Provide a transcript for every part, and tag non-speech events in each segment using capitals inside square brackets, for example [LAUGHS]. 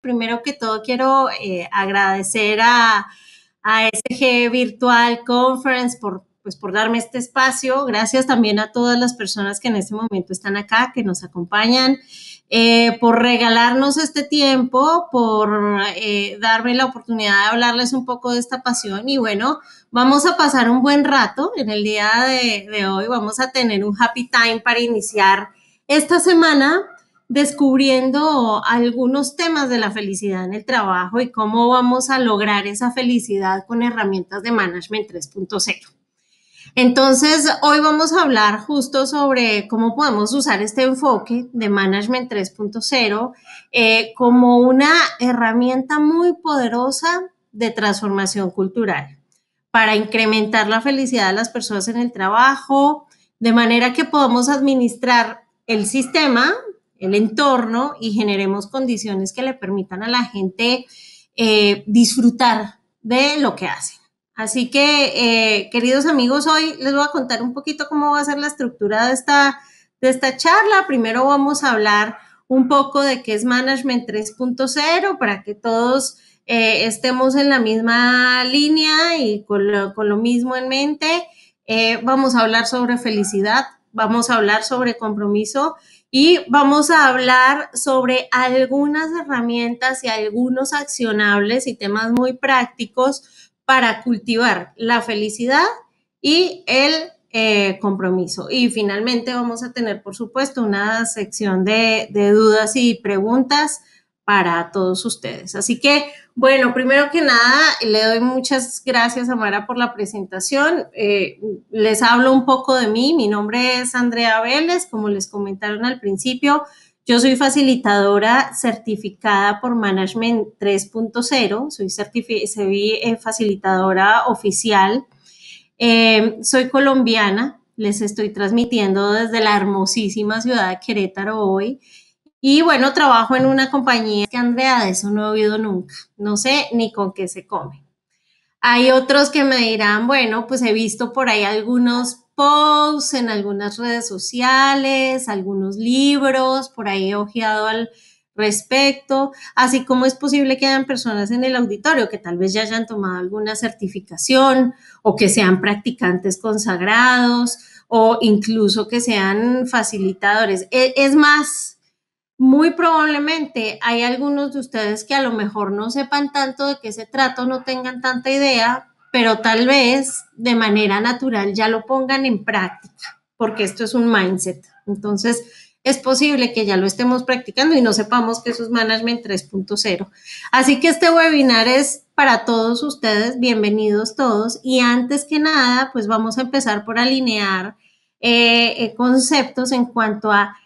primero que todo quiero eh, agradecer a, SG Virtual Conference por, pues, por darme este espacio. Gracias también a todas las personas que en este momento están acá, que nos acompañan, eh, por regalarnos este tiempo, por eh, darme la oportunidad de hablarles un poco de esta pasión. Y bueno, vamos a pasar un buen rato en el día de hoy. Vamos a tener un happy time para iniciar esta semana descubriendo algunos temas de la felicidad en el trabajo y cómo vamos a lograr esa felicidad con herramientas de Management 3.0. Entonces, hoy vamos a hablar justo sobre cómo podemos usar este enfoque de Management 3.0 eh, como una herramienta muy poderosa de transformación cultural para incrementar la felicidad de las personas en el trabajo, de manera que podamos administrar el sistema el entorno y generemos condiciones que le permitan a la gente eh, disfrutar de lo que hacen. Así que, eh, queridos amigos, hoy les voy a contar un poquito cómo va a ser la estructura de esta, de esta charla. Primero vamos a hablar un poco de qué es Management 3.0 para que todos eh, estemos en la misma línea y con lo, con lo mismo en mente. vamos a hablar sobre felicidad, vamos a hablar sobre compromiso y vamos a hablar sobre algunas herramientas y algunos accionables y temas muy prácticos para cultivar la felicidad y el eh, compromiso. Y finalmente vamos a tener, por supuesto, una sección de, de dudas y preguntas para todos ustedes. Así que bueno, primero que nada, le doy muchas gracias a Mara por la presentación. Eh, les hablo un poco de mí. Mi nombre es Andrea Vélez, como les comentaron al principio. Yo soy facilitadora certificada por Management 3.0, soy, eh, facilitadora oficial. Eh, soy colombiana, les estoy transmitiendo desde la hermosísima ciudad de Querétaro hoy. Y bueno, trabajo en una compañía que Andrea, de eso no he oído nunca. No sé ni con qué se come. Hay otros que me dirán, bueno, pues he visto por ahí algunos posts en algunas redes sociales, algunos libros, por ahí he ojeado al respecto, así como es posible que hayan personas en el auditorio que tal vez ya hayan tomado alguna certificación o que sean practicantes consagrados o incluso que sean facilitadores. E, es más, muy probablemente hay algunos de ustedes que a lo mejor no sepan tanto de qué se trata o no tengan tanta idea, pero tal vez de manera natural ya lo pongan en práctica, porque esto es un mindset. Entonces, es posible que ya lo estemos practicando y no sepamos que eso es Management 3.0. Así que este webinar es para todos ustedes, bienvenidos todos. Y antes que nada, pues vamos a empezar por alinear eh, eh, conceptos en cuanto a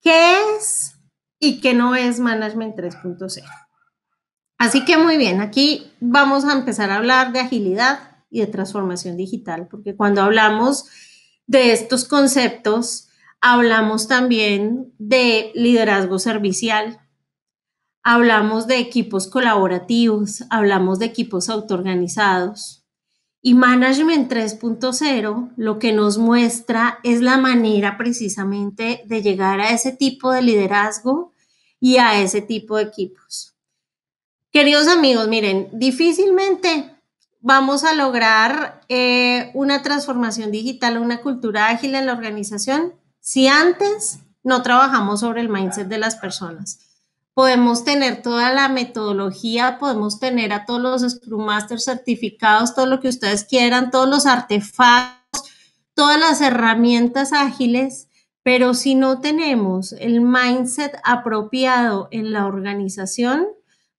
qué es y que no es Management 3.0. Así que muy bien, aquí vamos a empezar a hablar de agilidad y de transformación digital, porque cuando hablamos de estos conceptos, hablamos también de liderazgo servicial, hablamos de equipos colaborativos, hablamos de equipos autoorganizados, y Management 3.0 lo que nos muestra es la manera precisamente de llegar a ese tipo de liderazgo y a ese tipo de equipos. Queridos amigos, miren, difícilmente vamos a lograr eh, una transformación digital, una cultura ágil en la organización si antes no trabajamos sobre el mindset de las personas podemos tener toda la metodología, podemos tener a todos los Scrum Masters certificados, todo lo que ustedes quieran, todos los artefactos, todas las herramientas ágiles, pero si no tenemos el mindset apropiado en la organización,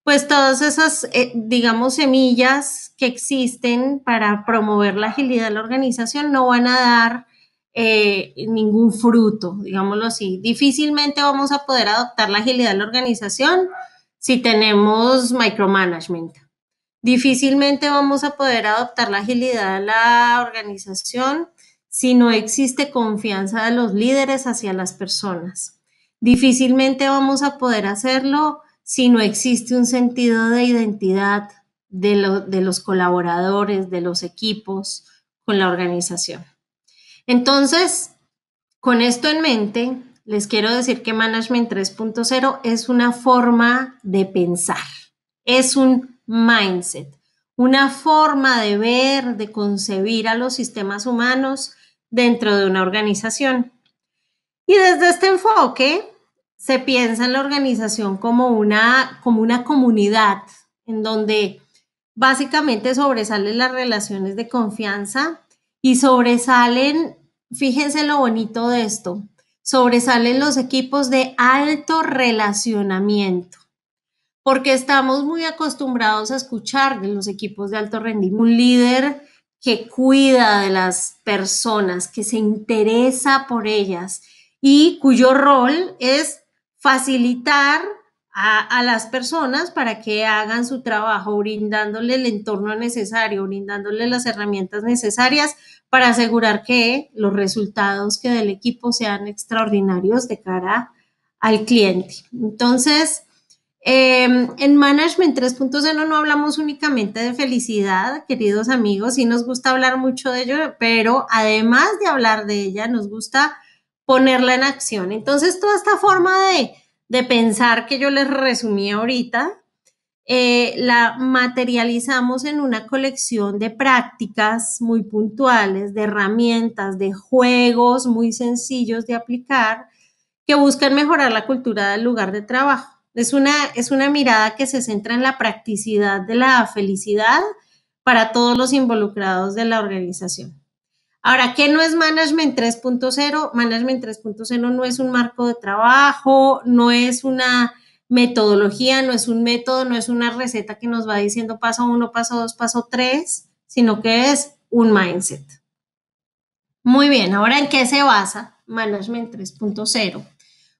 pues todas esas, eh, digamos, semillas que existen para promover la agilidad de la organización no van a dar eh, ningún fruto, digámoslo así. Difícilmente vamos a poder adoptar la agilidad de la organización si tenemos micromanagement. Difícilmente vamos a poder adoptar la agilidad a la organización si no existe confianza de los líderes hacia las personas. Difícilmente vamos a poder hacerlo si no existe un sentido de identidad de los colaboradores, de los equipos con la organización. Entonces, con esto en mente, les quiero decir que Management 3.0 es una forma de pensar, es un mindset, una forma de ver, de concebir a los sistemas humanos dentro de una organización. Y desde este enfoque se piensa en la organización como una, como una comunidad en donde básicamente sobresalen las relaciones de confianza y sobresalen fíjense lo bonito de esto, sobresalen los equipos de alto relacionamiento, porque estamos muy acostumbrados a escuchar de los equipos de alto rendimiento, un líder que cuida de las personas, que se interesa por ellas y cuyo rol es facilitar a, las personas para que hagan su trabajo, brindándole el entorno necesario, brindándole las herramientas necesarias para asegurar que los resultados que del equipo sean extraordinarios de cara al cliente. Entonces, em, en Management 3.0 no hablamos únicamente de felicidad, queridos amigos, sí nos gusta hablar mucho de ello, pero además de hablar de ella, nos gusta ponerla en acción. Entonces, toda esta forma de de pensar que yo les resumí ahorita, eh, la materializamos en una colección de prácticas muy puntuales, de herramientas, de juegos muy sencillos de aplicar que buscan mejorar la cultura del lugar de trabajo. Es una, es una mirada que se centra en la practicidad de la felicidad para todos los involucrados de la organización. Ahora, ¿qué no es Management 3.0? Management 3.0 no es un marco de trabajo, no es una metodología, no es un método, no es una receta que nos va diciendo paso 1, paso 2, paso 3, sino que es un mindset. Muy bien, ahora ¿en qué se basa Management 3.0?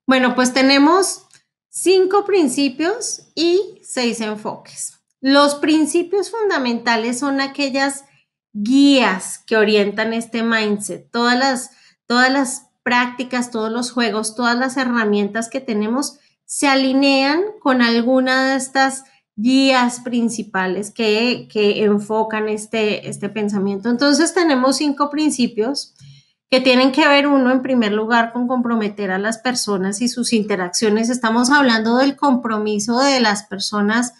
Bueno, pues tenemos cinco principios y seis enfoques. Los principios fundamentales son aquellas guías que orientan este mindset, todas las, todas las prácticas, todos los juegos, todas las herramientas que tenemos se alinean con alguna de estas guías principales que, enfocan este, este pensamiento. Entonces tenemos cinco principios que tienen que ver uno en primer lugar con comprometer a las personas y sus interacciones. Estamos hablando del compromiso de las personas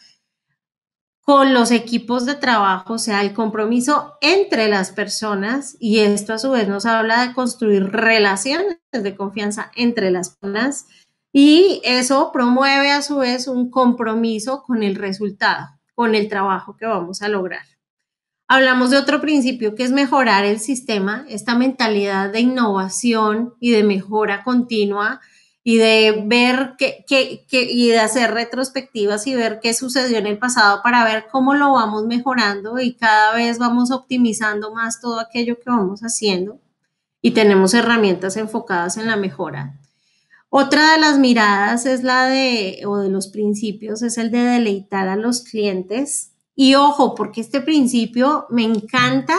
con los equipos de trabajo, o sea, el compromiso entre las personas, y esto a su vez nos habla de construir relaciones de confianza entre las personas, y eso promueve a su vez un compromiso con el resultado, con el trabajo que vamos a lograr. Hablamos de otro principio que es mejorar el sistema, esta mentalidad de innovación y de mejora continua, y de ver qué, qué, qué, y de hacer retrospectivas y ver qué sucedió en el pasado para ver cómo lo vamos mejorando y cada vez vamos optimizando más todo aquello que vamos haciendo y tenemos herramientas enfocadas en la mejora. Otra de las miradas es la de, o de los principios, es el de deleitar a los clientes. Y ojo, porque este principio me encanta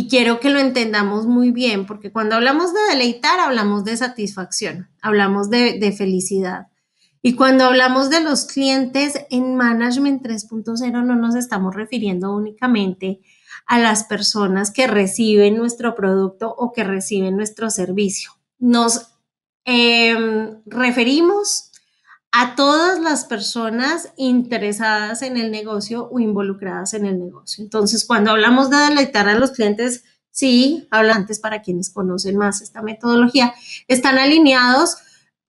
y quiero que lo entendamos muy bien, porque cuando hablamos de deleitar, hablamos de satisfacción, hablamos de, felicidad. Y cuando hablamos de los clientes en Management 3.0, no nos estamos refiriendo únicamente a las personas que reciben nuestro producto o que reciben nuestro servicio. Nos eh, referimos a todas las personas interesadas en el negocio o involucradas en el negocio. Entonces, cuando hablamos de deleitar a los clientes, sí, hablantes para quienes conocen más esta metodología, están alineados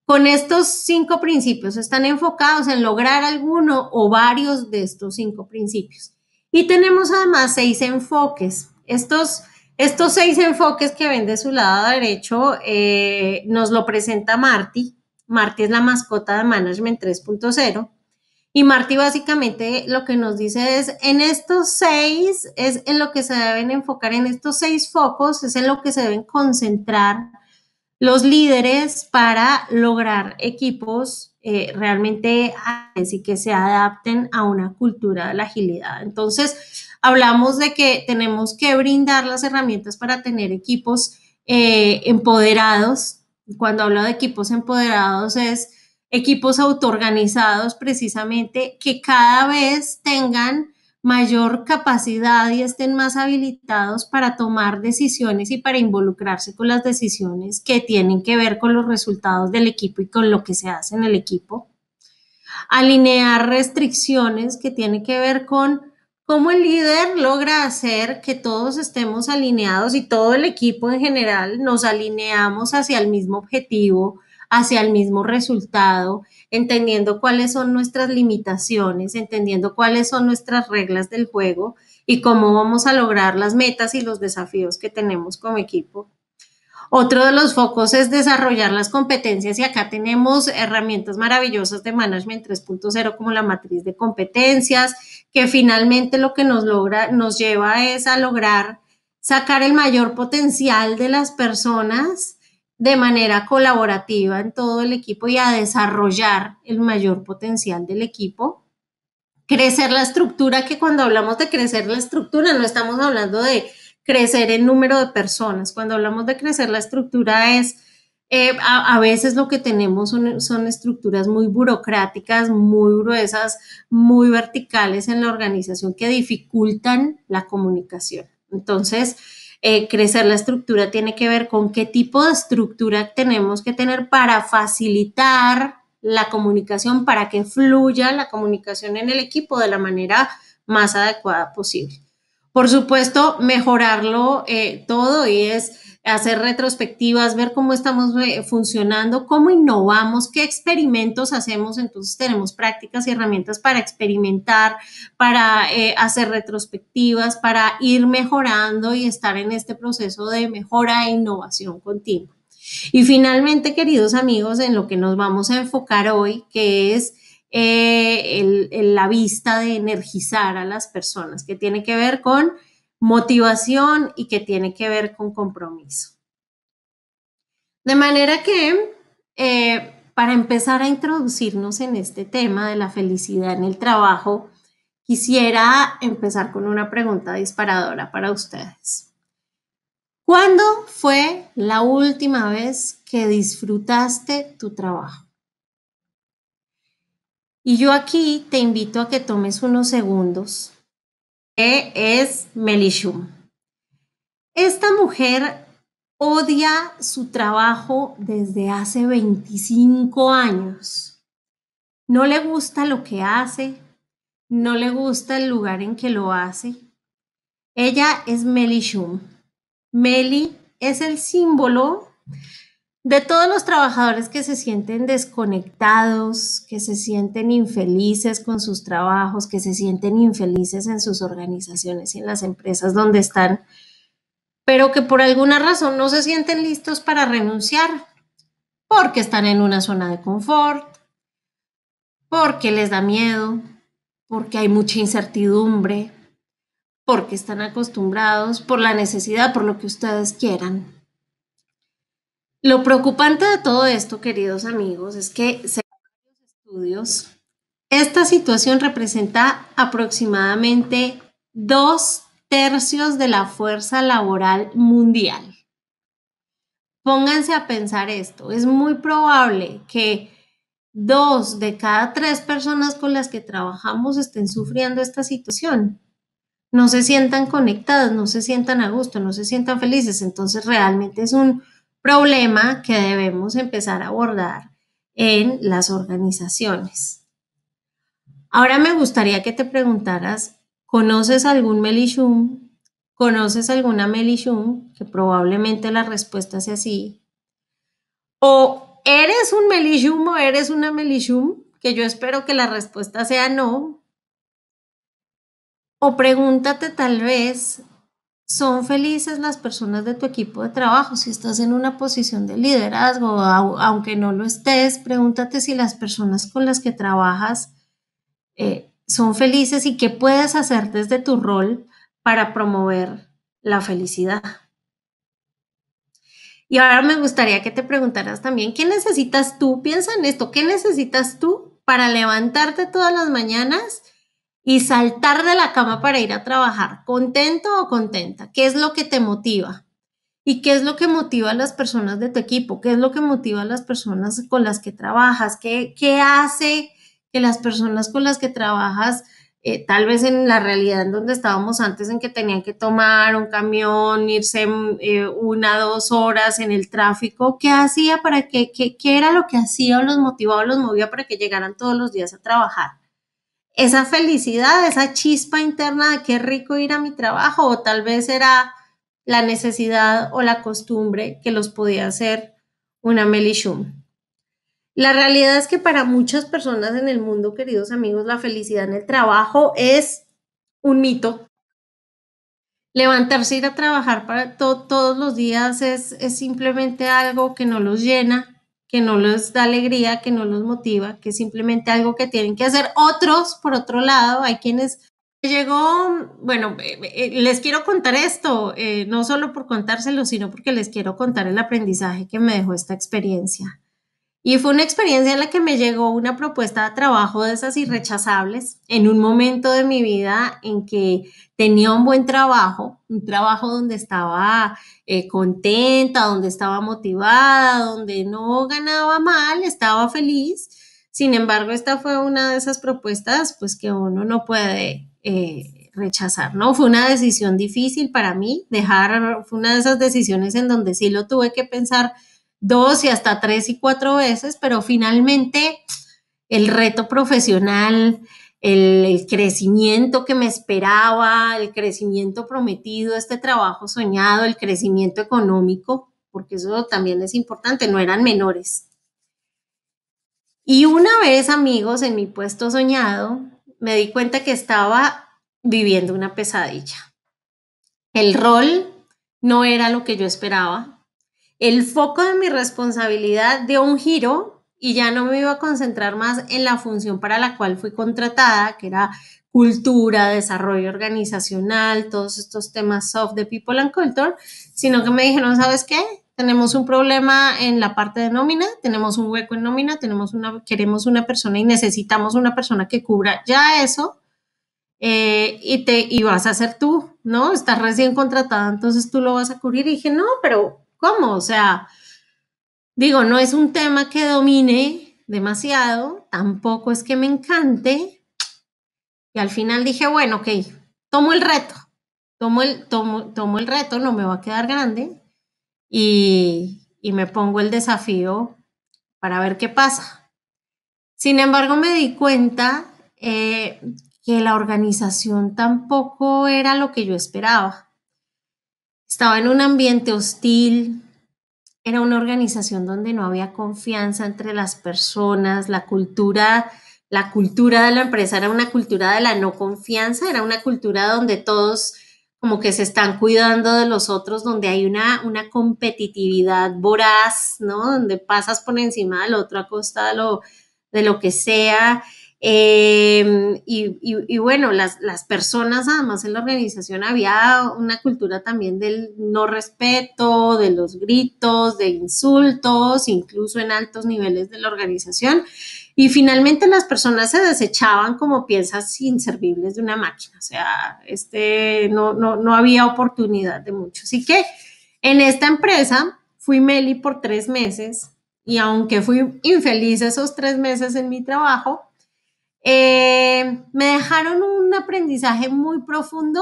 con estos cinco principios, están enfocados en lograr alguno o varios de estos cinco principios. Y tenemos además seis enfoques. Estos, estos seis enfoques que ven de su lado derecho eh, nos lo presenta Marty Marty es la mascota de Management 3.0. Y Marty básicamente lo que nos dice es, en estos seis es en lo que se deben enfocar, en estos seis focos es en lo que se deben concentrar los líderes para lograr equipos eh, realmente y que se adapten a una cultura de la agilidad. Entonces, hablamos de que tenemos que brindar las herramientas para tener equipos eh, empoderados, cuando hablo de equipos empoderados es equipos autoorganizados precisamente que cada vez tengan mayor capacidad y estén más habilitados para tomar decisiones y para involucrarse con las decisiones que tienen que ver con los resultados del equipo y con lo que se hace en el equipo. Alinear restricciones que tienen que ver con cómo el líder logra hacer que todos estemos alineados y todo el equipo en general nos alineamos hacia el mismo objetivo, hacia el mismo resultado, entendiendo cuáles son nuestras limitaciones, entendiendo cuáles son nuestras reglas del juego y cómo vamos a lograr las metas y los desafíos que tenemos como equipo. Otro de los focos es desarrollar las competencias y acá tenemos herramientas maravillosas de Management 3.0 como la matriz de competencias, que finalmente lo que nos logra, nos lleva es a lograr sacar el mayor potencial de las personas de manera colaborativa en todo el equipo y a desarrollar el mayor potencial del equipo. Crecer la estructura, que cuando hablamos de crecer la estructura no estamos hablando de crecer el número de personas, cuando hablamos de crecer la estructura es eh, a, veces lo que tenemos son, estructuras muy burocráticas, muy gruesas, muy verticales en la organización que dificultan la comunicación. Entonces, eh, crecer la estructura tiene que ver con qué tipo de estructura tenemos que tener para facilitar la comunicación, para que fluya la comunicación en el equipo de la manera más adecuada posible. Por supuesto, mejorarlo eh, todo y es hacer retrospectivas, ver cómo estamos eh, funcionando, cómo innovamos, qué experimentos hacemos. Entonces tenemos prácticas y herramientas para experimentar, para eh, hacer retrospectivas, para ir mejorando y estar en este proceso de mejora e innovación continua. Y finalmente, queridos amigos, en lo que nos vamos a enfocar hoy, que es eh, la vista de energizar a las personas, que tiene que ver con motivación y que tiene que ver con compromiso. De manera que, eh, para empezar a introducirnos en este tema de la felicidad en el trabajo, quisiera empezar con una pregunta disparadora para ustedes. ¿Cuándo fue la última vez que disfrutaste tu trabajo? Y yo aquí te invito a que tomes unos segundos es Melishum. Esta mujer odia su trabajo desde hace 25 años. No le gusta lo que hace, no le gusta el lugar en que lo hace. Ella es Melishum. Meli es el símbolo de todos los trabajadores que se sienten desconectados, que se sienten infelices con sus trabajos, que se sienten infelices en sus organizaciones y en las empresas donde están, pero que por alguna razón no se sienten listos para renunciar, porque están en una zona de confort, porque les da miedo, porque hay mucha incertidumbre, porque están acostumbrados, por la necesidad, por lo que ustedes quieran. Lo preocupante de todo esto, queridos amigos, es que según los estudios, esta situación representa aproximadamente dos tercios de la fuerza laboral mundial. Pónganse a pensar esto, es muy probable que dos de cada tres personas con las que trabajamos estén sufriendo esta situación. No se sientan conectadas, no se sientan a gusto, no se sientan felices, entonces realmente es un problema que debemos empezar a abordar en las organizaciones. Ahora me gustaría que te preguntaras, ¿conoces algún Melishum? ¿Conoces alguna Melishum? Que probablemente la respuesta sea sí. ¿O eres un Melishum o eres una Melishum? Que yo espero que la respuesta sea no. O pregúntate tal vez, ¿Son felices las personas de tu equipo de trabajo? Si estás en una posición de liderazgo, aunque no lo estés, pregúntate si las personas con las que trabajas eh, son felices y qué puedes hacer desde tu rol para promover la felicidad. Y ahora me gustaría que te preguntaras también, ¿qué necesitas tú? Piensa en esto, ¿qué necesitas tú para levantarte todas las mañanas y saltar de la cama para ir a trabajar, contento o contenta, ¿qué es lo que te motiva? ¿Y qué es lo que motiva a las personas de tu equipo? ¿Qué es lo que motiva a las personas con las que trabajas? ¿Qué, hace que las personas con las que trabajas, eh, tal vez en la realidad en donde estábamos antes, en que tenían que tomar un camión, irse eh, una, dos horas en el tráfico, ¿qué hacía para que, qué, qué era lo que hacía o los motivaba o los movía para que llegaran todos los días a trabajar? esa felicidad, esa chispa interna de qué rico ir a mi trabajo, o tal vez era la necesidad o la costumbre que los podía hacer una Melishum. La realidad es que para muchas personas en el mundo, queridos amigos, la felicidad en el trabajo es un mito. Levantarse, ir a trabajar para todos los días es, es simplemente algo que no los llena que no les da alegría, que no los motiva, que es simplemente algo que tienen que hacer. Otros, por otro lado, hay quienes llegó, bueno, eh, eh, les quiero contar esto, eh, no solo por contárselo, sino porque les quiero contar el aprendizaje que me dejó esta experiencia. Y fue una experiencia en la que me llegó una propuesta de trabajo de esas irrechazables en un momento de mi vida en que tenía un buen trabajo, un trabajo donde estaba eh, contenta, donde estaba motivada, donde no ganaba mal, estaba feliz. Sin embargo, esta fue una de esas propuestas pues que uno no puede eh, rechazar, ¿no? Fue una decisión difícil para mí dejar, fue una de esas decisiones en donde sí lo tuve que pensar dos y hasta tres y cuatro veces, pero finalmente el reto profesional, el, crecimiento que me esperaba, el crecimiento prometido, este trabajo soñado, el crecimiento económico, porque eso también es importante, no eran menores. Y una vez, amigos, en mi puesto soñado, me di cuenta que estaba viviendo una pesadilla. El rol no era lo que yo esperaba, el foco de mi responsabilidad dio un giro y ya no me iba a concentrar más en la función para la cual fui contratada, que era cultura, desarrollo organizacional, todos estos temas soft de People and Culture, sino que me dijeron, ¿sabes qué? Tenemos un problema en la parte de nómina, tenemos un hueco en nómina, tenemos una, queremos una persona y necesitamos una persona que cubra ya eso eh, y te y vas a ser tú, ¿no? Estás recién contratada, entonces tú lo vas a cubrir. Y dije, no, pero ¿Cómo? O sea, digo, no es un tema que domine demasiado, tampoco es que me encante. Y al final dije, bueno, ok, tomo el reto, tomo el, tomo, el reto, no me va a quedar grande y, me pongo el desafío para ver qué pasa. Sin embargo, me di cuenta eh, que la organización tampoco era lo que yo esperaba. Estaba en un ambiente hostil, era una organización donde no había confianza entre las personas, la cultura, la cultura de la empresa era una cultura de la no confianza, era una cultura donde todos como que se están cuidando de los otros, donde hay una, una competitividad voraz, ¿no? Donde pasas por encima del otro a costa de lo, de lo que sea. Em, y, y, bueno, las, las, personas, además en la organización había una cultura también del no respeto, de los gritos, de insultos, incluso en altos niveles de la organización. Y finalmente las personas se desechaban como piezas inservibles de una máquina. O sea, este, no, no, no había oportunidad de mucho. Así que en esta empresa fui Meli por tres meses y aunque fui infeliz esos tres meses en mi trabajo, eh, me dejaron un aprendizaje muy profundo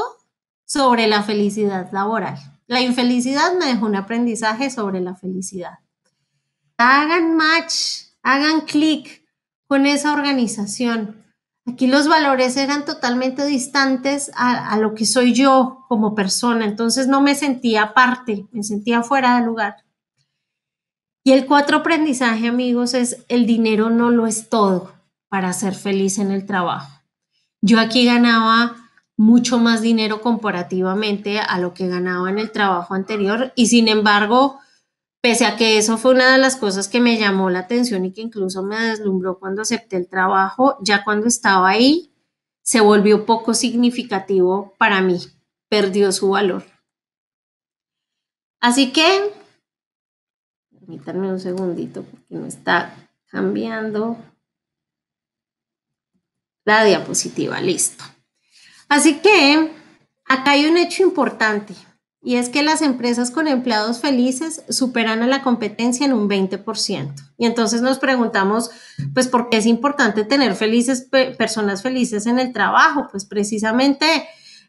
sobre la felicidad laboral. La infelicidad me dejó un aprendizaje sobre la felicidad. Hagan match, hagan clic con esa organización. Aquí los valores eran totalmente distantes a, lo que soy yo como persona, entonces no me sentía aparte, me sentía fuera de lugar. Y el cuatro aprendizaje, amigos, es el dinero no lo es todo para ser feliz en el trabajo. Yo aquí ganaba mucho más dinero comparativamente a lo que ganaba en el trabajo anterior y sin embargo, pese a que eso fue una de las cosas que me llamó la atención y que incluso me deslumbró cuando acepté el trabajo, ya cuando estaba ahí se volvió poco significativo para mí, perdió su valor. Así que, permítanme un segundito porque no está cambiando la diapositiva, listo. Así que acá hay un hecho importante y es que las empresas con empleados felices superan a la competencia en un 20%. Y entonces nos preguntamos, pues, ¿por qué es importante tener felices personas felices en el trabajo? Pues precisamente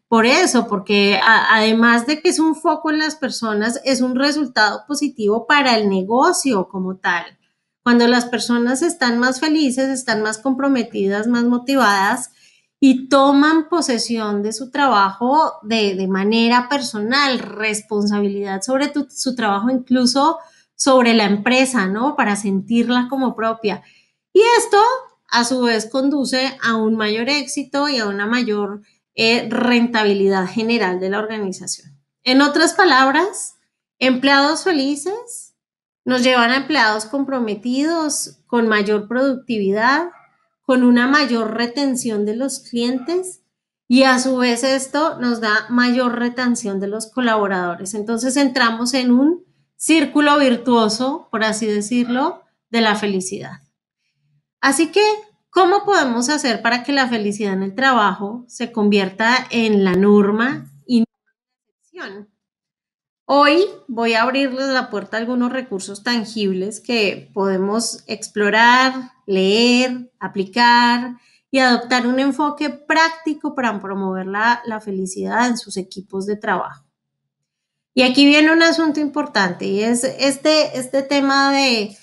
por eso, porque además de que es un foco en las personas, es un resultado positivo para el negocio como tal. Cuando las personas están más felices, están más comprometidas, más motivadas y toman posesión de su trabajo de, manera personal, responsabilidad sobre su trabajo, incluso sobre la empresa, ¿no? Para sentirla como propia. Y esto, a su vez, conduce a un mayor éxito y a una mayor eh, rentabilidad general de la organización. En otras palabras, empleados felices nos llevan a empleados comprometidos, con mayor productividad, con una mayor retención de los clientes y a su vez esto nos da mayor retención de los colaboradores. Entonces entramos en un círculo virtuoso, por así decirlo, de la felicidad. Así que, ¿cómo podemos hacer para que la felicidad en el trabajo se convierta en la norma y no la excepción? Hoy voy a abrirles la puerta a algunos recursos tangibles que podemos explorar, leer, aplicar y adoptar un enfoque práctico para promover la, felicidad en sus equipos de trabajo. Y aquí viene un asunto importante y es este, este tema de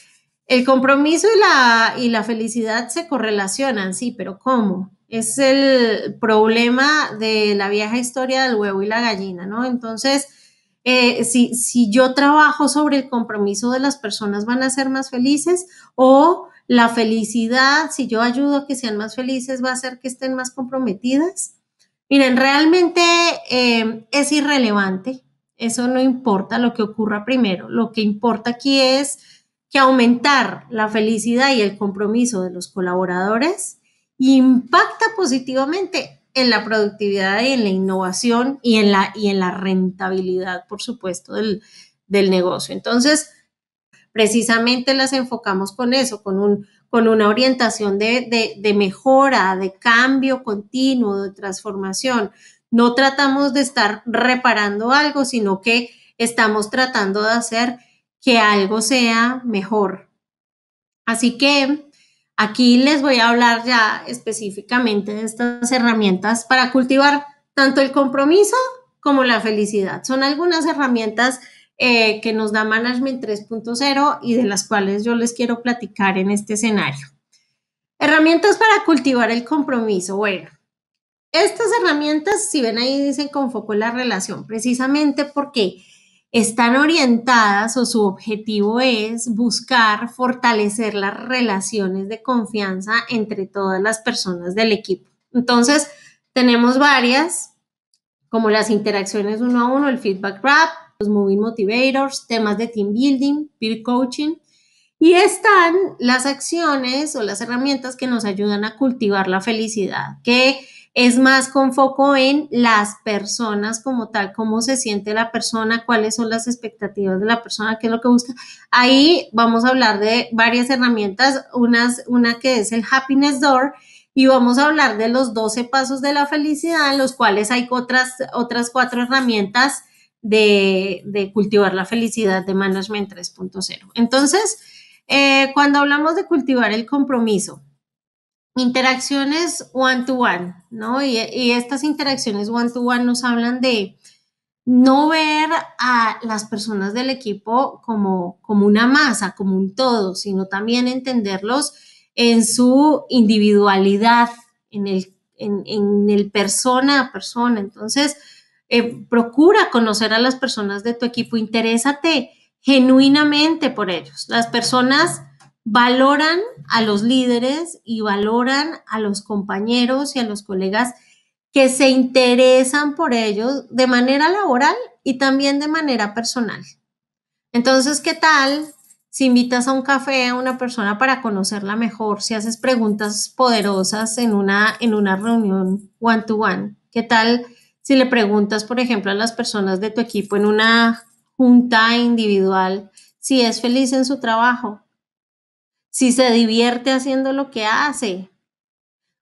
el compromiso y la, y la felicidad se correlacionan, sí, pero ¿cómo? Es el problema de la vieja historia del huevo y la gallina, ¿no? Entonces, eh, si, yo trabajo sobre el compromiso de las personas, van a ser más felices o la felicidad, si yo ayudo a que sean más felices, va a hacer que estén más comprometidas. Miren, realmente eh, es irrelevante, eso no importa lo que ocurra primero, lo que importa aquí es que aumentar la felicidad y el compromiso de los colaboradores impacta positivamente en la productividad y en la innovación y en la, y en la rentabilidad, por supuesto, del, del negocio. Entonces, precisamente las enfocamos con eso, con, un, con una orientación de, de, de mejora, de cambio continuo, de transformación. No tratamos de estar reparando algo, sino que estamos tratando de hacer que algo sea mejor. Así que Aquí les voy a hablar ya específicamente de estas herramientas para cultivar tanto el compromiso como la felicidad. Son algunas herramientas eh, que nos da Management 3.0 y de las cuales yo les quiero platicar en este escenario. Herramientas para cultivar el compromiso. Bueno, estas herramientas, si ven ahí, dicen con foco en la relación, precisamente porque están orientadas o su objetivo es buscar fortalecer las relaciones de confianza entre todas las personas del equipo. Entonces, tenemos varias, como las interacciones uno a uno, el feedback wrap, los moving motivators, temas de team building, peer coaching, y están las acciones o las herramientas que nos ayudan a cultivar la felicidad, que es más con foco en las personas como tal, cómo se siente la persona, cuáles son las expectativas de la persona, qué es lo que busca. Ahí vamos a hablar de varias herramientas, unas, una que es el Happiness Door y vamos a hablar de los 12 pasos de la felicidad, en los cuales hay otras, otras cuatro herramientas de, cultivar la felicidad de Management 3.0. Entonces, eh, cuando hablamos de cultivar el compromiso, interacciones one-to-one, one, to one no Y, estas interacciones one-to-one nos hablan de no ver a las personas del equipo como, como una masa, como un todo, sino también entenderlos en su individualidad, en el, en, el persona a persona. Entonces, eh, procura conocer a las personas de tu equipo, interésate genuinamente por ellos. Las personas valoran a los líderes y valoran a los compañeros y a los colegas que se interesan por ellos de manera laboral y también de manera personal. Entonces, ¿qué tal si invitas a un café a una persona para conocerla mejor, si haces preguntas poderosas en una, en una reunión one-to-one? One? ¿Qué tal si le preguntas, por ejemplo, a las personas de tu equipo en una junta individual si es feliz en su trabajo? si se divierte haciendo lo que hace.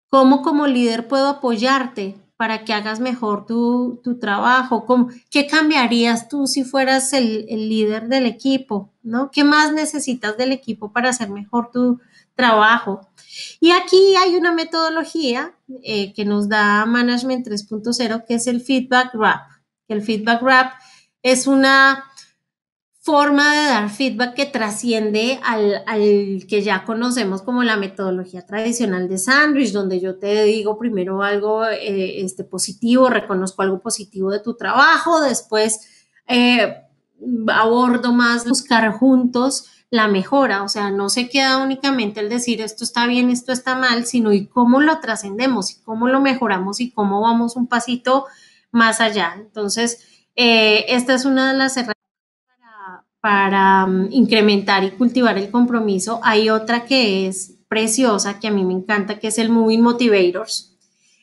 ¿Cómo como líder puedo apoyarte para que hagas mejor tu, trabajo? ¿Qué cambiarías tú si fueras el, líder del equipo? ¿no? ¿Qué más necesitas del equipo para hacer mejor tu trabajo? Y aquí hay una metodología eh, que nos da Management 3.0, que es el feedback wrap. El feedback wrap es una forma de dar feedback que trasciende al, que ya conocemos como la metodología tradicional de Sandwich, donde yo te digo primero algo eh, este, positivo, reconozco algo positivo de tu trabajo, después eh, abordo más buscar juntos la mejora, o sea, no se queda únicamente el decir esto está bien, esto está mal, sino y cómo lo trascendemos y cómo lo mejoramos y cómo vamos un pasito más allá. Entonces, eh, esta es una de las herramientas para mm, incrementar y cultivar el compromiso. Hay otra que es preciosa, que a mí me encanta, que es el Moving Motivators.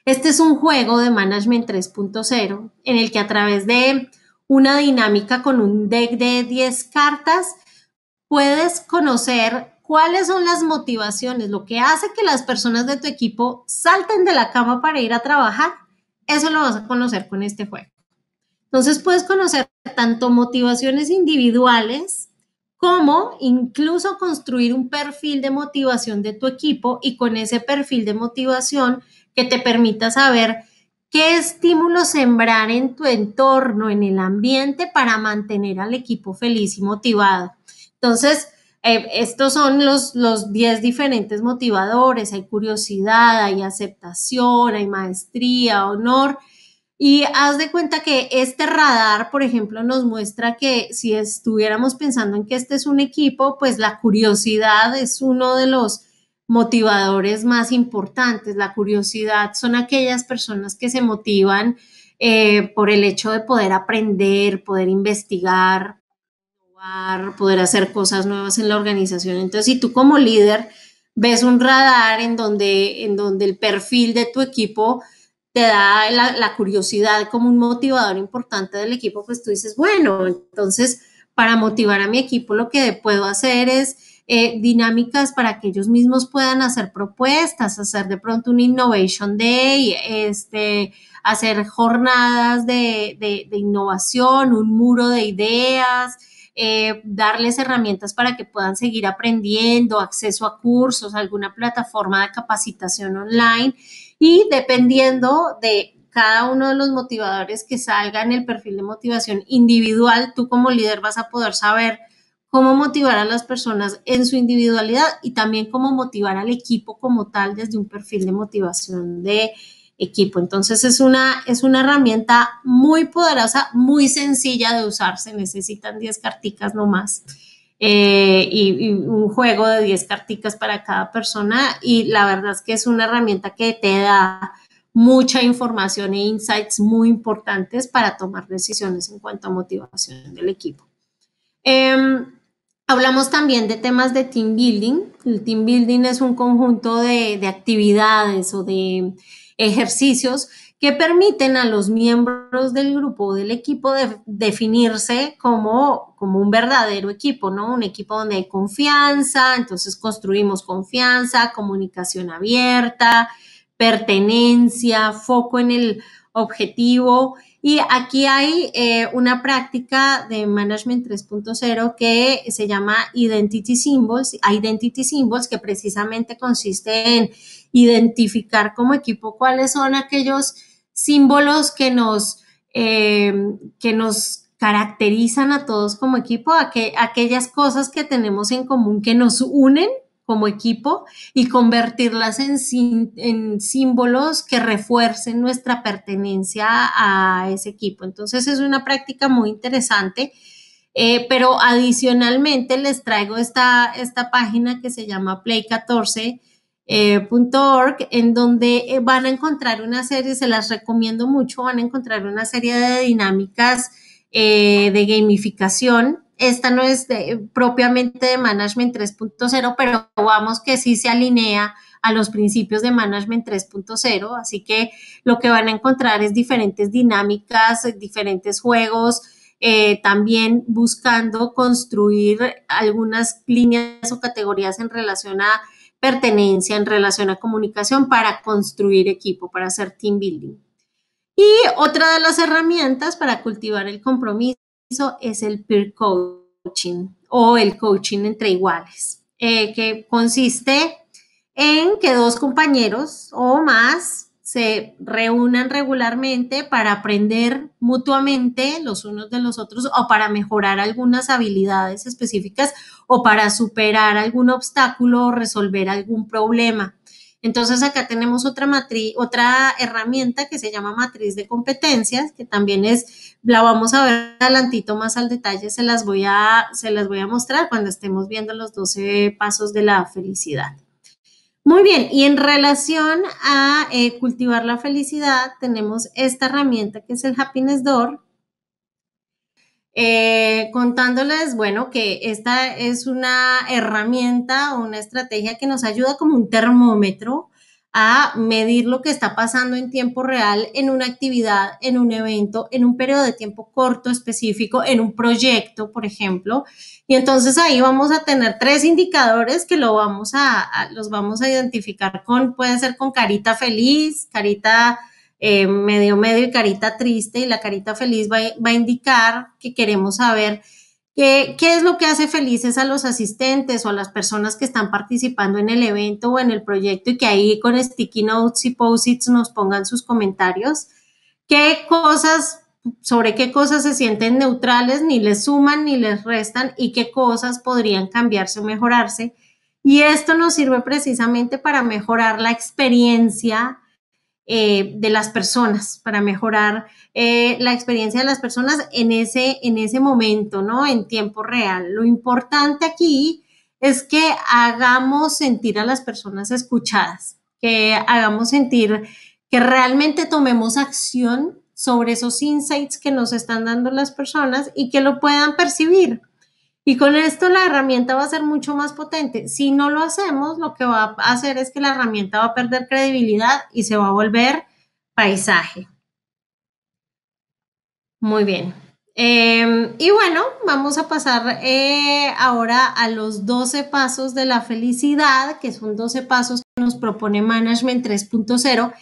Este es un juego de Management 3.0 en el que a través de una dinámica con un deck de 10 cartas puedes conocer cuáles son las motivaciones, lo que hace que las personas de tu equipo salten de la cama para ir a trabajar. Eso lo vas a conocer con este juego. Entonces puedes conocer tanto motivaciones individuales como incluso construir un perfil de motivación de tu equipo y con ese perfil de motivación que te permita saber qué estímulo sembrar en tu entorno, en el ambiente para mantener al equipo feliz y motivado. Entonces, eh, estos son los 10 diferentes motivadores. Hay curiosidad, hay aceptación, hay maestría, honor y haz de cuenta que este radar, por ejemplo, nos muestra que si estuviéramos pensando en que este es un equipo, pues la curiosidad es uno de los motivadores más importantes. La curiosidad son aquellas personas que se motivan eh, por el hecho de poder aprender, poder investigar, poder hacer cosas nuevas en la organización. Entonces, si tú como líder ves un radar en donde, en donde el perfil de tu equipo te da la, curiosidad como un motivador importante del equipo, pues tú dices, bueno, entonces para motivar a mi equipo lo que puedo hacer es eh, dinámicas para que ellos mismos puedan hacer propuestas, hacer de pronto un Innovation Day, este, hacer jornadas de, de, innovación, un muro de ideas, eh, darles herramientas para que puedan seguir aprendiendo, acceso a cursos, alguna plataforma de capacitación online y dependiendo de cada uno de los motivadores que salga en el perfil de motivación individual, tú como líder vas a poder saber cómo motivar a las personas en su individualidad y también cómo motivar al equipo como tal desde un perfil de motivación de equipo. Entonces es una, es una herramienta muy poderosa, muy sencilla de usar. Se necesitan 10 carticas nomás. Eh, y, un juego de 10 carticas para cada persona y la verdad es que es una herramienta que te da mucha información e insights muy importantes para tomar decisiones en cuanto a motivación del equipo. Em, hablamos también de temas de team building. El team building es un conjunto de, de actividades o de ejercicios que permiten a los miembros del grupo o del equipo definirse como, como un verdadero equipo, ¿no? Un equipo donde hay confianza, entonces construimos confianza, comunicación abierta, pertenencia, foco en el objetivo. Y aquí hay eh, una práctica de Management 3.0 que se llama Identity Symbols, Identity Symbols, que precisamente consiste en identificar como equipo cuáles son aquellos símbolos que nos, eh, que nos caracterizan a todos como equipo, aquellas cosas que tenemos en común que nos unen como equipo y convertirlas en, en, símbolos que refuercen nuestra pertenencia a ese equipo. Entonces es una práctica muy interesante, eh, pero adicionalmente les traigo esta, esta página que se llama Play 14 eh, .org, en donde eh, van a encontrar una serie, se las recomiendo mucho, van a encontrar una serie de dinámicas eh, de gamificación. Esta no es propiamente de Management 3.0, pero vamos que sí se alinea a los principios de Management 3.0, así que lo que van a encontrar es diferentes dinámicas, diferentes juegos, también buscando construir algunas líneas o categorías en relación a pertenencia, en relación a comunicación para construir equipo, para hacer team building. Y otra de las herramientas para cultivar el compromiso es el peer coaching o el coaching entre iguales, eh, que consiste en que dos compañeros o más se reúnan regularmente para aprender mutuamente los unos de los otros o para mejorar algunas habilidades específicas o para superar algún obstáculo o resolver algún problema. Entonces acá tenemos otra matriz, otra herramienta que se llama matriz de competencias, que también es, la vamos a ver adelantito más al detalle, se las voy a, se las voy a mostrar cuando estemos viendo los 12 pasos de la felicidad. Muy bien, y en relación a eh, cultivar la felicidad, tenemos esta herramienta que es el Happiness Door. Eh, contándoles, bueno, que esta es una herramienta o una estrategia que nos ayuda como un termómetro a medir lo que está pasando en tiempo real en una actividad, en un evento, en un periodo de tiempo corto específico, en un proyecto, por ejemplo. Y entonces ahí vamos a tener tres indicadores que lo vamos a, los vamos a identificar con, puede ser con carita feliz, carita eh, medio medio y carita triste. Y la carita feliz va, va a indicar que queremos saber ¿Qué, es lo que hace felices a los asistentes o a las personas que están participando en el evento o en el proyecto y que ahí con sticky notes y post-its nos pongan sus comentarios? ¿Qué cosas, sobre qué cosas se sienten neutrales, ni les suman ni les restan y qué cosas podrían cambiarse o mejorarse? Y esto nos sirve precisamente para mejorar la experiencia eh, de las personas, para mejorar eh, la experiencia de las personas en ese, en ese momento, ¿no? En tiempo real. Lo importante aquí es que hagamos sentir a las personas escuchadas, que hagamos sentir que realmente tomemos acción sobre esos insights que nos están dando las personas y que lo puedan percibir. Y con esto la herramienta va a ser mucho más potente. Si no lo hacemos, lo que va a hacer es que la herramienta va a perder credibilidad y se va a volver paisaje. Muy bien. Em, y bueno, vamos a pasar eh, ahora a los 12 pasos de la felicidad, que son 12 pasos que nos propone Management 3.0.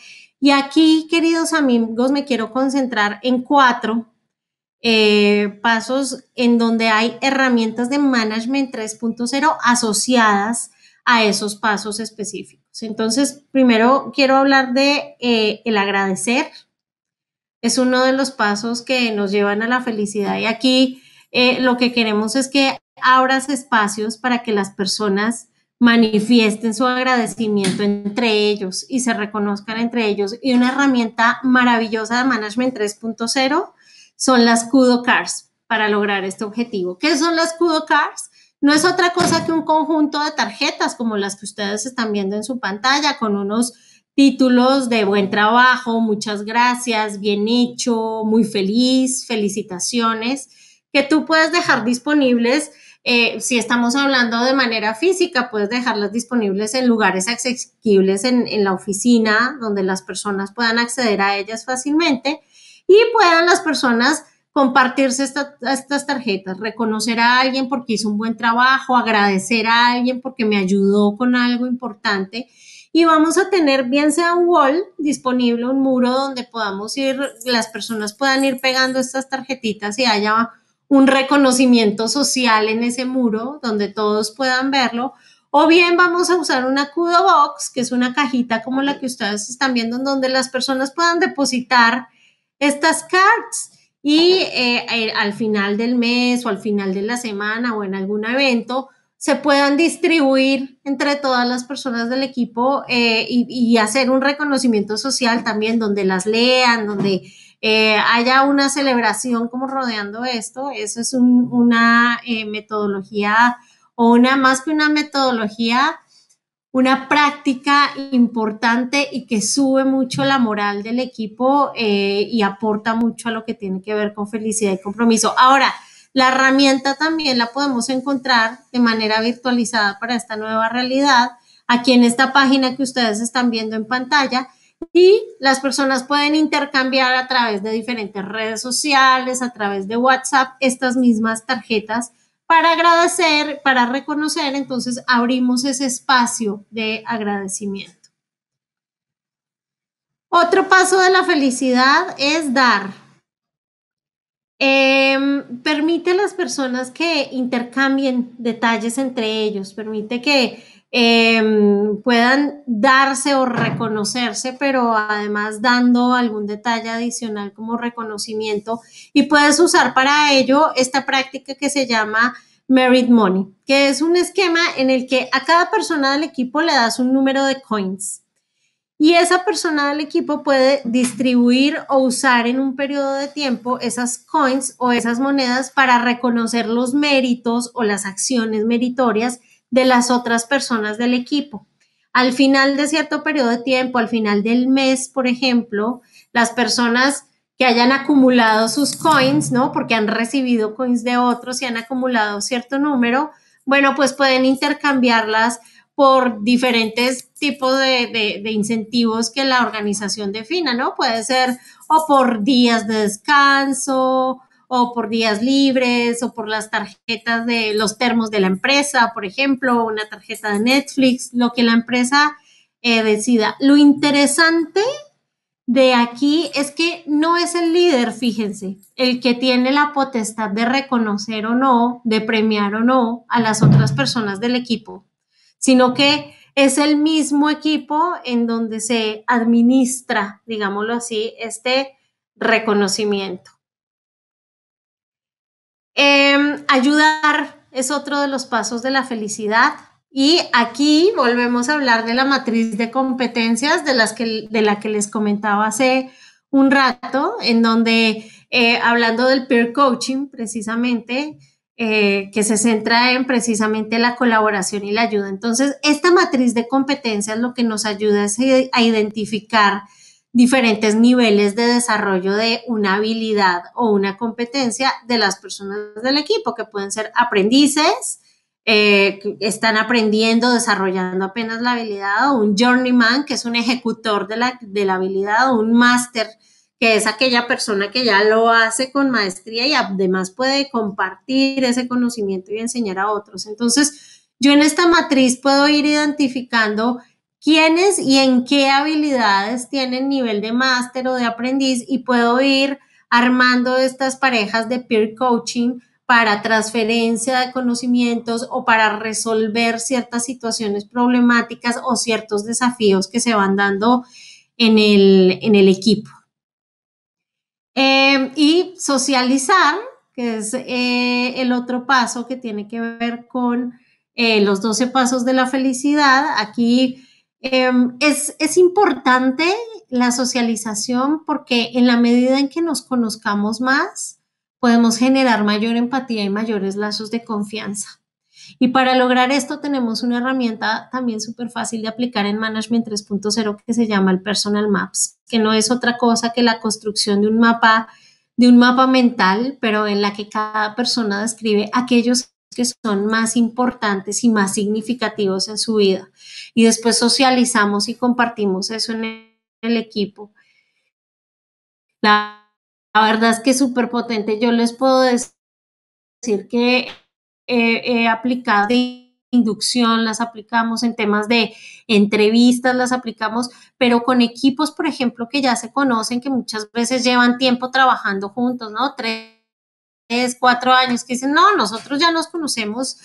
Y aquí, queridos amigos, me quiero concentrar en cuatro eh, pasos en donde hay herramientas de management 3.0 asociadas a esos pasos específicos. Entonces, primero quiero hablar de eh, el agradecer. Es uno de los pasos que nos llevan a la felicidad y aquí eh, lo que queremos es que abras espacios para que las personas manifiesten su agradecimiento entre ellos y se reconozcan entre ellos. Y una herramienta maravillosa de Management 3.0 son las CUDO CARS para lograr este objetivo. ¿Qué son las CUDO CARS? No es otra cosa que un conjunto de tarjetas como las que ustedes están viendo en su pantalla con unos títulos de buen trabajo, muchas gracias, bien hecho, muy feliz, felicitaciones, que tú puedes dejar disponibles eh, si estamos hablando de manera física, puedes dejarlas disponibles en lugares accesibles en, la oficina, donde las personas puedan acceder a ellas fácilmente y puedan las personas compartirse estas tarjetas, reconocer a alguien porque hizo un buen trabajo, agradecer a alguien porque me ayudó con algo importante. Y vamos a tener, bien sea un wall disponible, un muro donde podamos ir, las personas puedan ir pegando estas tarjetitas y haya un reconocimiento social en ese muro donde todos puedan verlo. O bien vamos a usar una Kudo Box, que es una cajita como la que ustedes están viendo, en donde las personas puedan depositar estas cards. Y eh, eh, al final del mes o al final de la semana o en algún evento se puedan distribuir entre todas las personas del equipo eh, y, hacer un reconocimiento social también donde las lean, donde haya una celebración como rodeando esto. Eso es una metodología o una más que una metodología, una práctica importante y que sube mucho la moral del equipo eh, y aporta mucho a lo que tiene que ver con felicidad y compromiso. Ahora, la herramienta también la podemos encontrar de manera virtualizada para esta nueva realidad, aquí en esta página que ustedes están viendo en pantalla. Y las personas pueden intercambiar a través de diferentes redes sociales, a través de WhatsApp, estas mismas tarjetas para agradecer, para reconocer, entonces abrimos ese espacio de agradecimiento. Otro paso de la felicidad es dar. Em, permite a las personas que intercambien detalles entre ellos, permite que Em, puedan darse o reconocerse, pero además dando algún detalle adicional como reconocimiento. Y puedes usar para ello esta práctica que se llama Merit Money, que es un esquema en el que a cada persona del equipo le das un número de coins. Y esa persona del equipo puede distribuir o usar en un periodo de tiempo esas coins o esas monedas para reconocer los méritos o las acciones meritorias de las otras personas del equipo. Al final de cierto periodo de tiempo, al final del mes, por ejemplo, las personas que hayan acumulado sus coins, ¿no? Porque han recibido coins de otros y han acumulado cierto número, bueno, pues pueden intercambiarlas por diferentes tipos de, de, incentivos que la organización defina, ¿no? Puede ser o por días de descanso o por días libres o por las tarjetas de los termos de la empresa, por ejemplo, una tarjeta de Netflix, lo que la empresa eh, decida. Lo interesante de aquí es que no es el líder, fíjense, el que tiene la potestad de reconocer o no, de premiar o no a las otras personas del equipo, sino que es el mismo equipo en donde se administra, digámoslo así, este reconocimiento. Em, ayudar es otro de los pasos de la felicidad. Y aquí volvemos a hablar de la matriz de competencias de, las que, de la que les comentaba hace un rato, en donde eh, hablando del peer coaching precisamente, eh, que se centra en precisamente la colaboración y la ayuda. Entonces, esta matriz de competencias lo que nos ayuda es a identificar diferentes niveles de desarrollo de una habilidad o una competencia de las personas del equipo, que pueden ser aprendices, eh, están aprendiendo, desarrollando apenas la habilidad, o un journeyman, que es un ejecutor de la, de la habilidad, o un máster, que es aquella persona que ya lo hace con maestría y además puede compartir ese conocimiento y enseñar a otros. Entonces, yo en esta matriz puedo ir identificando quiénes y en qué habilidades tienen nivel de máster o de aprendiz y puedo ir armando estas parejas de peer coaching para transferencia de conocimientos o para resolver ciertas situaciones problemáticas o ciertos desafíos que se van dando en el, equipo. Em, y socializar, que es eh, el otro paso que tiene que ver con eh, los 12 pasos de la felicidad. Aquí Em, es, importante la socialización porque en la medida en que nos conozcamos más, podemos generar mayor empatía y mayores lazos de confianza. Y para lograr esto tenemos una herramienta también súper fácil de aplicar en Management 3.0 que se llama el Personal Maps, que no es otra cosa que la construcción de un mapa, de un mapa mental, pero en la que cada persona describe aquellos que son más importantes y más significativos en su vida y después socializamos y compartimos eso en el, equipo. La, verdad es que es súper potente. Yo les puedo decir que eh, he, aplicado inducción, las aplicamos en temas de entrevistas, las aplicamos, pero con equipos, por ejemplo, que ya se conocen, que muchas veces llevan tiempo trabajando juntos, ¿no? Tres, cuatro años, que dicen, no, nosotros ya nos conocemos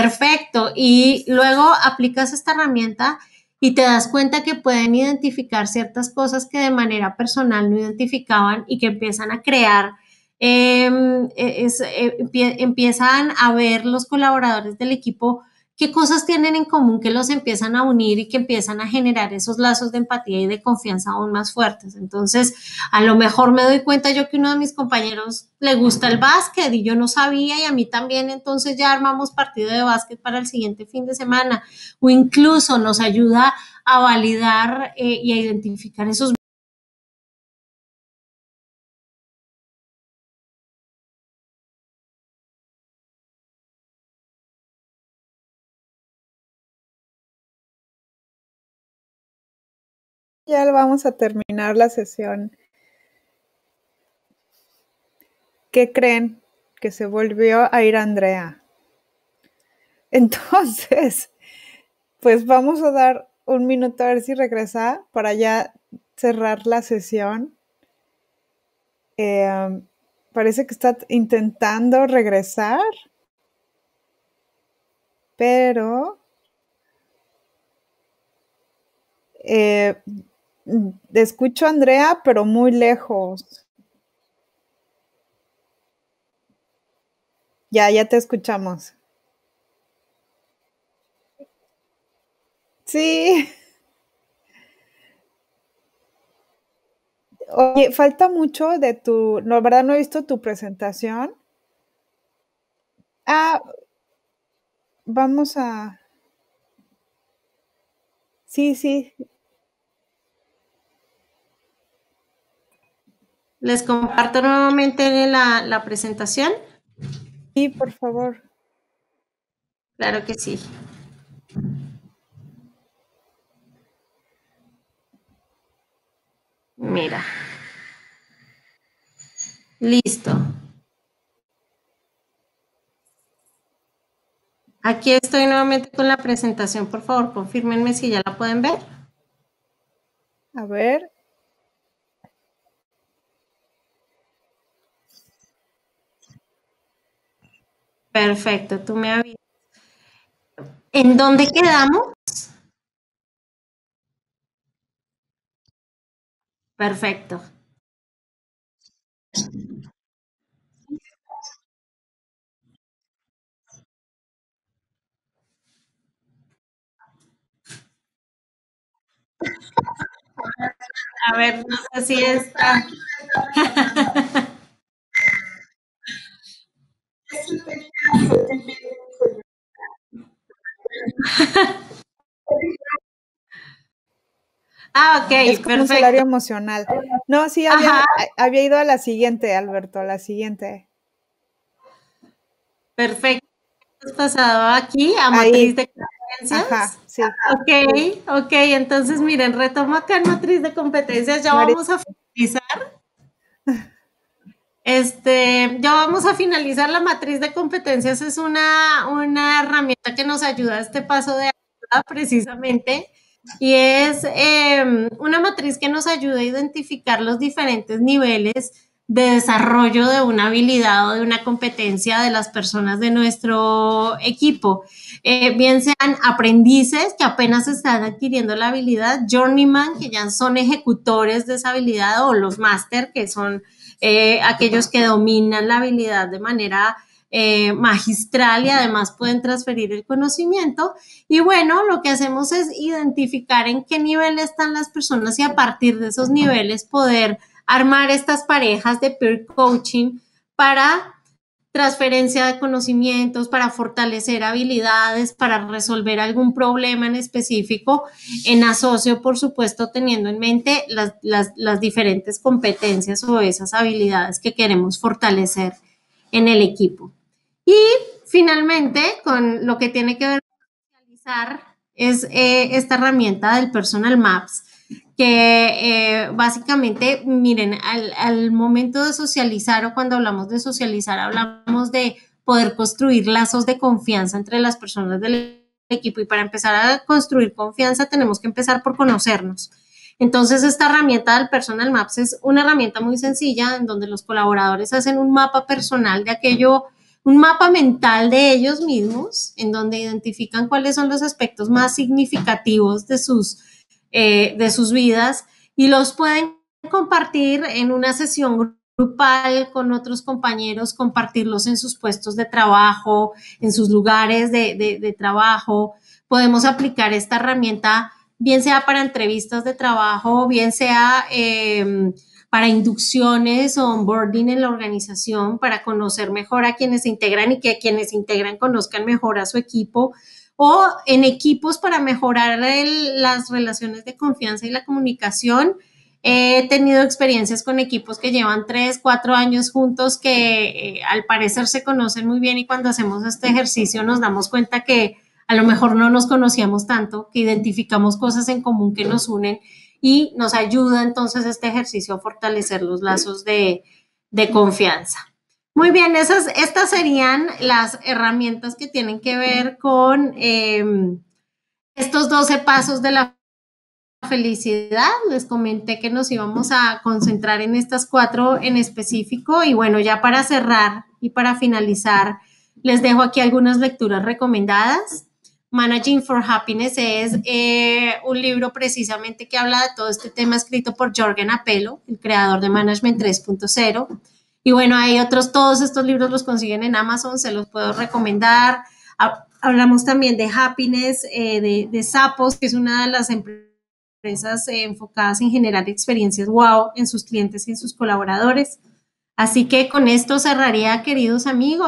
Perfecto. Y luego aplicas esta herramienta y te das cuenta que pueden identificar ciertas cosas que de manera personal no identificaban y que empiezan a crear, em, e, e, empiezan a ver los colaboradores del equipo qué cosas tienen en común que los empiezan a unir y que empiezan a generar esos lazos de empatía y de confianza aún más fuertes. Entonces, a lo mejor me doy cuenta yo que uno de mis compañeros le gusta el básquet y yo no sabía y a mí también, entonces ya armamos partido de básquet para el siguiente fin de semana o incluso nos ayuda a validar eh, y a identificar esos ya vamos a terminar la sesión. ¿Qué creen? Que se volvió a ir Andrea. [LAUGHS] Entonces, pues vamos a dar un minuto a ver si regresa para ya cerrar la sesión. Eh, parece que está intentando regresar, pero eh, te escucho, Andrea, pero muy lejos. Ya, ya te escuchamos. Sí. Oye, falta mucho de tu, no, la verdad no he visto tu presentación. Ah, vamos a... Sí, sí, Les comparto nuevamente la, presentación. Sí, por favor. Claro que sí. Mira. Listo. Aquí estoy nuevamente con la presentación. Por favor, confirmenme si ya la pueden ver. A ver, Perfecto, tú me avisas. ¿En dónde quedamos? Perfecto. [LAUGHS] A ver, no sé si está. [LAUGHS] [LAUGHS] Ah, ok. Es un emocional. No, sí, había, ido a la siguiente, Alberto, a la siguiente. Perfecto. ¿Has pasado aquí a matriz de competencias? Ajá, sí. Ah, ok, ok. Entonces, miren, retomo acá en matriz de competencias. Ya vamos a finalizar. [LAUGHS] Este, ya vamos a finalizar. La matriz de competencias es una, una herramienta que nos ayuda a este paso de precisamente. Y es em, una matriz que nos ayuda a identificar los diferentes niveles de desarrollo de una habilidad o de una competencia de las personas de nuestro equipo. Eh, bien sean aprendices que apenas están adquiriendo la habilidad, journeyman que ya son ejecutores de esa habilidad o los master que son eh, aquellos que dominan la habilidad de manera eh, magistral y además pueden transferir el conocimiento. Y bueno, lo que hacemos es identificar en qué nivel están las personas y a partir de esos niveles poder armar estas parejas de peer coaching para transferencia de conocimientos, para fortalecer habilidades, para resolver algún problema en específico, en asocio, por supuesto, teniendo en mente las, diferentes competencias o esas habilidades que queremos fortalecer en el equipo. Y finalmente, con lo que tiene que ver con es eh, esta herramienta del Personal Maps, que eh, básicamente, miren, al, al, momento de socializar o cuando hablamos de socializar, hablamos de poder construir lazos de confianza entre las personas del equipo y para empezar a construir confianza tenemos que empezar por conocernos. Entonces, esta herramienta del Personal Maps es una herramienta muy sencilla en donde los colaboradores hacen un mapa personal de aquello, un mapa mental de ellos mismos, en donde identifican cuáles son los aspectos más significativos de sus eh, de sus vidas y los pueden compartir en una sesión grupal con otros compañeros, compartirlos en sus puestos de trabajo, en sus lugares de, trabajo. Podemos aplicar esta herramienta bien sea para entrevistas de trabajo, bien sea em, para inducciones o onboarding en la organización, para conocer mejor a quienes se integran y que quienes se integran conozcan mejor a su equipo o en equipos para mejorar las relaciones de confianza y la comunicación. He tenido experiencias con equipos que llevan tres, cuatro años juntos que eh, al parecer se conocen muy bien y cuando hacemos este ejercicio nos damos cuenta que a lo mejor no nos conocíamos tanto, que identificamos cosas en común que nos unen y nos ayuda entonces este ejercicio a fortalecer los lazos de confianza. Muy bien, esas, estas serían las herramientas que tienen que ver con em, estos 12 pasos de la felicidad. Les comenté que nos íbamos a concentrar en estas cuatro en específico y bueno, ya para cerrar y para finalizar, les dejo aquí algunas lecturas recomendadas. Managing for Happiness es eh, un libro precisamente que habla de todo este tema escrito por Jorgen Apelo, el creador de Management 3.0. Y bueno, hay otros, todos estos libros los consiguen en Amazon, se los puedo recomendar. Hablamos también de Happiness, eh, de, de Sapos, que es una de las empresas eh, enfocadas en generar experiencias wow en sus clientes y en sus colaboradores. Así que con esto cerraría, queridos amigos.